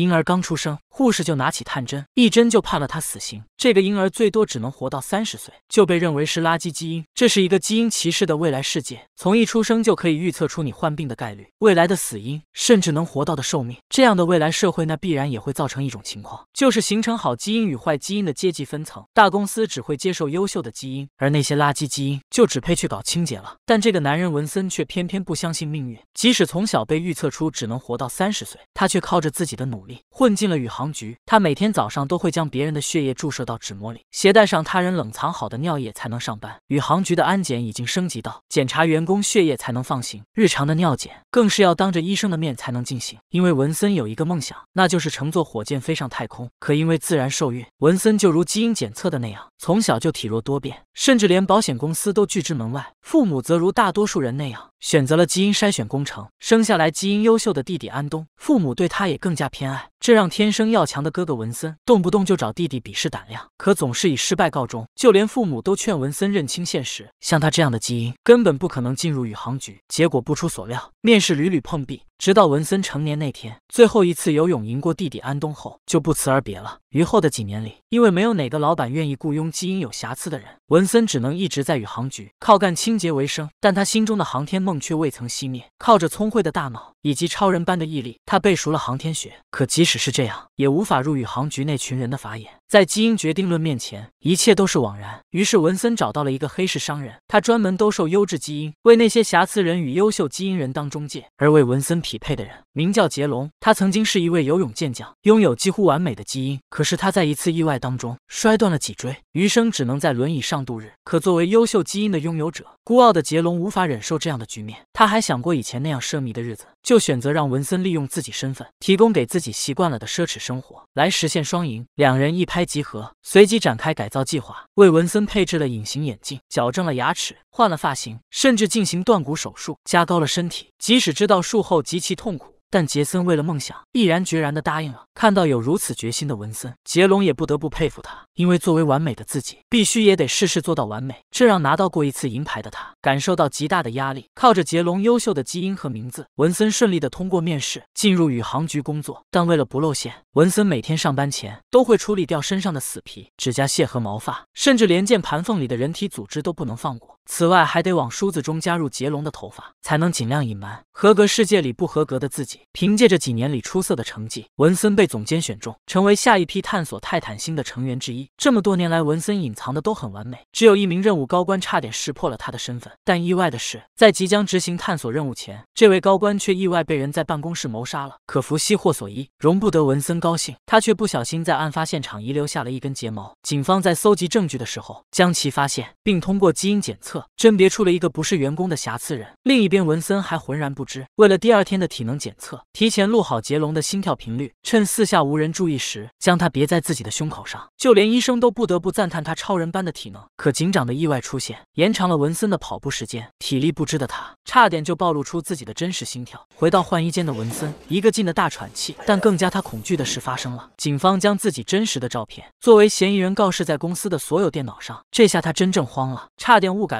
婴儿刚出生，护士就拿起探针，一针就判了他死刑。这个婴儿最多只能活到三十岁，就被认为是垃圾基因。这是一个基因歧视的未来世界，从一出生就可以预测出你患病的概率、未来的死因，甚至能活到的寿命。这样的未来社会，那必然也会造成一种情况，就是形成好基因与坏基因的阶级分层。大公司只会接受优秀的基因，而那些垃圾基因就只配去搞清洁了。但这个男人文森却偏偏不相信命运，即使从小被预测出只能活到三十岁，他却靠着自己的努力。混进了宇航局，他每天早上都会将别人的血液注射到纸膜里，携带上他人冷藏好的尿液才能上班。宇航局的安检已经升级到检查员工血液才能放行，日常的尿检更是要当着医生的面才能进行。因为文森有一个梦想，那就是乘坐火箭飞上太空。可因为自然受孕，文森就如基因检测的那样，从小就体弱多变，甚至连保险公司都拒之门外。父母则如大多数人那样。选择了基因筛选工程，生下来基因优秀的弟弟安东，父母对他也更加偏爱，这让天生要强的哥哥文森动不动就找弟弟比试胆量，可总是以失败告终。就连父母都劝文森认清现实，像他这样的基因根本不可能进入宇航局。结果不出所料，面试屡屡碰壁。直到文森成年那天，最后一次游泳赢过弟弟安东后，就不辞而别了。余后的几年里，因为没有哪个老板愿意雇佣基因有瑕疵的人，文森只能一直在宇航局靠干清洁为生。但他心中的航天梦却未曾熄灭。靠着聪慧的大脑以及超人般的毅力，他背熟了航天学。可即使是这样，也无法入宇航局那群人的法眼。在基因决定论面前，一切都是枉然。于是文森找到了一个黑市商人，他专门兜售优质基因，为那些瑕疵人与优秀基因人当中介，而为文森匹配的人名叫杰龙。他曾经是一位游泳健将，拥有几乎完美的基因。可是他在一次意外当中摔断了脊椎。余生只能在轮椅上度日，可作为优秀基因的拥有者，孤傲的杰隆无法忍受这样的局面。他还想过以前那样奢靡的日子，就选择让文森利用自己身份，提供给自己习惯了的奢侈生活，来实现双赢。两人一拍即合，随即展开改造计划，为文森配置了隐形眼镜，矫正了牙齿，换了发型，甚至进行断骨手术，加高了身体。即使知道术后极其痛苦。但杰森为了梦想，毅然决然地答应了。看到有如此决心的文森，杰龙也不得不佩服他，因为作为完美的自己，必须也得事事做到完美，这让拿到过一次银牌的他感受到极大的压力。靠着杰龙优秀的基因和名字，文森顺利地通过面试，进入宇航局工作。但为了不露馅，文森每天上班前都会处理掉身上的死皮、指甲屑和毛发，甚至连键盘缝里的人体组织都不能放过。此外，还得往梳子中加入杰隆的头发，才能尽量隐瞒合格世界里不合格的自己。凭借着几年里出色的成绩，文森被总监选中，成为下一批探索泰坦星的成员之一。这么多年来，文森隐藏的都很完美，只有一名任务高官差点识破了他的身份。但意外的是，在即将执行探索任务前，这位高官却意外被人在办公室谋杀了。可福羲霍所依，容不得文森高兴，他却不小心在案发现场遗留下了一根睫毛。警方在搜集证据的时候将其发现，并通过基因检测。甄别出了一个不是员工的瑕疵人。另一边，文森还浑然不知。为了第二天的体能检测，提前录好杰龙的心跳频率，趁四下无人注意时，将他别在自己的胸口上。就连医生都不得不赞叹他超人般的体能。可警长的意外出现，延长了文森的跑步时间，体力不支的他，差点就暴露出自己的真实心跳。回到换衣间的文森，一个劲的大喘气。但更加他恐惧的事发生了：警方将自己真实的照片作为嫌疑人告示在公司的所有电脑上。这下他真正慌了，差点误改。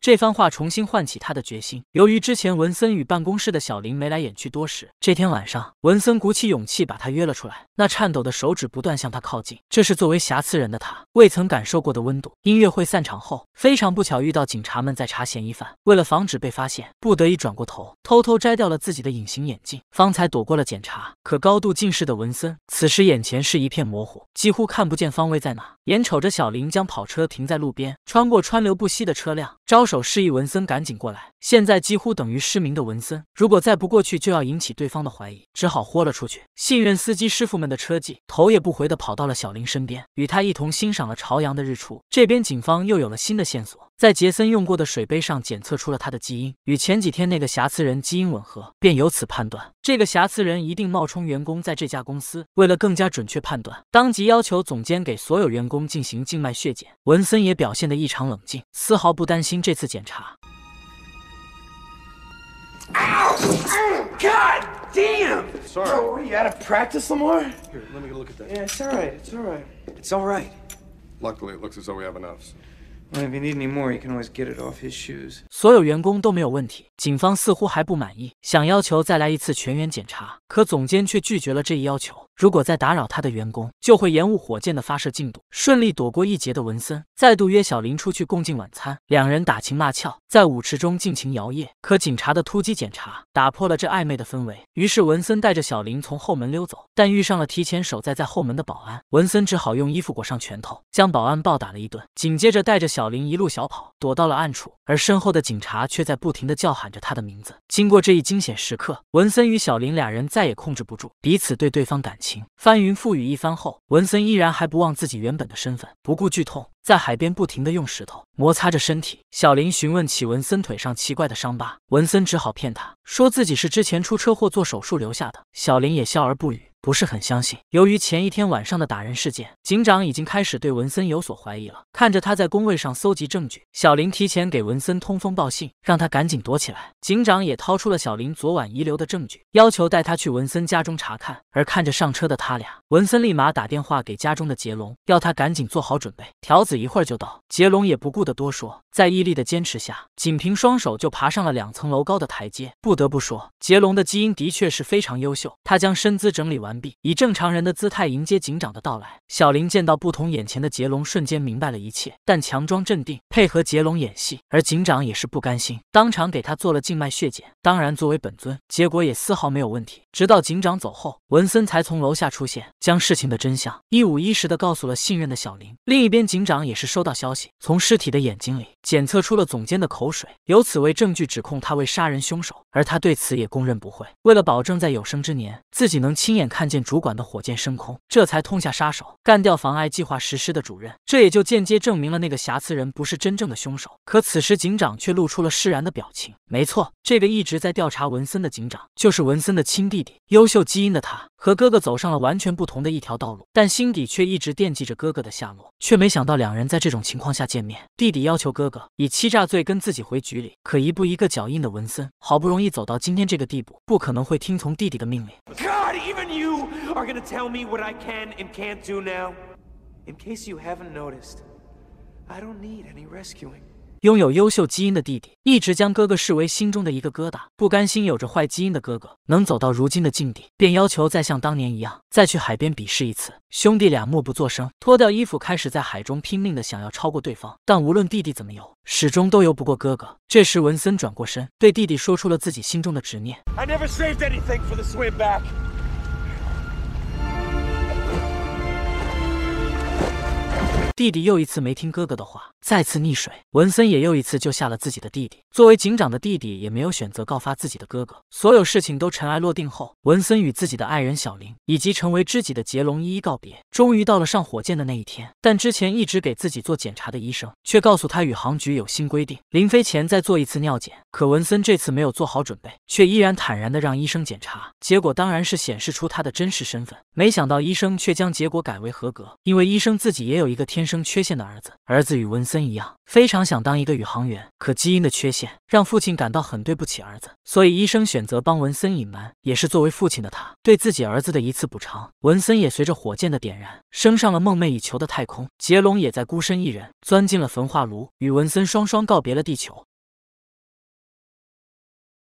这番话重新唤起他的决心。由于之前文森与办公室的小林眉来眼去多时，这天晚上文森鼓起勇气把他约了出来。那颤抖的手指不断向他靠近，这是作为瑕疵人的他未曾感受过的温度。音乐会散场后，非常不巧遇到警察们在查嫌疑犯。为了防止被发现，不得已转过头，偷偷摘掉了自己的隐形眼镜，方才躲过了检查。可高度近视的文森此时眼前是一片模糊，几乎看不见方位在哪。眼瞅着小林将跑车停在路边，穿过川流不息的车辆，招。手示意文森赶紧过来，现在几乎等于失明的文森，如果再不过去，就要引起对方的怀疑，只好豁了出去，信任司机师傅们的车技，头也不回的跑到了小林身边，与他一同欣赏了朝阳的日出。这边警方又有了新的线索。在杰森用过的水杯上检测出了他的基因，与前几天那个瑕疵人基因吻合，便由此判断这个瑕疵人一定冒充员工在这家公司。为了更加准确判断，当即要求总监给所有员工进行静脉血检。文森也表现得异常冷静，丝毫不担心这次检查。所有员工都没有问题，警方似乎还不满意，想要求再来一次全员检查，可总监却拒绝了这一要求。如果再打扰他的员工，就会延误火箭的发射进度。顺利躲过一劫的文森再度约小林出去共进晚餐，两人打情骂俏，在舞池中尽情摇曳。可警察的突击检查打破了这暧昧的氛围，于是文森带着小林从后门溜走，但遇上了提前守在在后门的保安，文森只好用衣服裹上拳头，将保安暴打了一顿，紧接着带着小。小林一路小跑，躲到了暗处，而身后的警察却在不停的叫喊着他的名字。经过这一惊险时刻，文森与小林俩人再也控制不住彼此对对方感情，翻云覆雨一番后，文森依然还不忘自己原本的身份，不顾剧痛。在海边不停地用石头摩擦着身体，小林询问起文森腿上奇怪的伤疤，文森只好骗他说自己是之前出车祸做手术留下的。小林也笑而不语，不是很相信。由于前一天晚上的打人事件，警长已经开始对文森有所怀疑了。看着他在工位上搜集证据，小林提前给文森通风报信，让他赶紧躲起来。警长也掏出了小林昨晚遗留的证据，要求带他去文森家中查看。而看着上车的他俩，文森立马打电话给家中的杰龙，要他赶紧做好准备。条子。子一会儿就到，杰龙也不顾得多说，在毅力的坚持下，仅凭双手就爬上了两层楼高的台阶。不得不说，杰龙的基因的确是非常优秀。他将身姿整理完毕，以正常人的姿态迎接警长的到来。小林见到不同眼前的杰龙，瞬间明白了一切，但强装镇定，配合杰龙演戏。而警长也是不甘心，当场给他做了静脉血检，当然作为本尊，结果也丝毫没有问题。直到警长走后，文森才从楼下出现，将事情的真相一五一十的告诉了信任的小林。另一边，警长。也是收到消息，从尸体的眼睛里检测出了总监的口水，由此为证据指控他为杀人凶手，而他对此也供认不讳。为了保证在有生之年自己能亲眼看见主管的火箭升空，这才痛下杀手干掉妨碍计划实施的主任，这也就间接证明了那个瑕疵人不是真正的凶手。可此时警长却露出了释然的表情。没错，这个一直在调查文森的警长就是文森的亲弟弟。优秀基因的他和哥哥走上了完全不同的一条道路，但心底却一直惦记着哥哥的下落，却没想到两。两人在这种情况下见面，弟弟要求哥哥以欺诈罪跟自己回局里。可一步一个脚印的文森，好不容易走到今天这个地步，不可能会听从弟弟的命令。拥有优秀基因的弟弟一直将哥哥视为心中的一个疙瘩，不甘心有着坏基因的哥哥能走到如今的境地，便要求再像当年一样再去海边比试一次。兄弟俩默不作声，脱掉衣服开始在海中拼命的想要超过对方，但无论弟弟怎么游，始终都游不过哥哥。这时，文森转过身对弟弟说出了自己心中的执念。I anything swim never saved the for back. 弟弟又一次没听哥哥的话。再次溺水，文森也又一次救下了自己的弟弟。作为警长的弟弟也没有选择告发自己的哥哥。所有事情都尘埃落定后，文森与自己的爱人小林以及成为知己的杰龙一一告别。终于到了上火箭的那一天，但之前一直给自己做检查的医生却告诉他，宇航局有新规定，临飞前再做一次尿检。可文森这次没有做好准备，却依然坦然的让医生检查。结果当然是显示出他的真实身份。没想到医生却将结果改为合格，因为医生自己也有一个天生缺陷的儿子，儿子与文森。一样，非常想当一个宇航员，可基因的缺陷让父亲感到很对不起儿子，所以医生选择帮文森隐瞒，也是作为父亲的他对自己儿子的一次补偿。文森也随着火箭的点燃升上了梦寐以求的太空，杰龙也在孤身一人钻进了焚化炉，与文森双双告别了地球。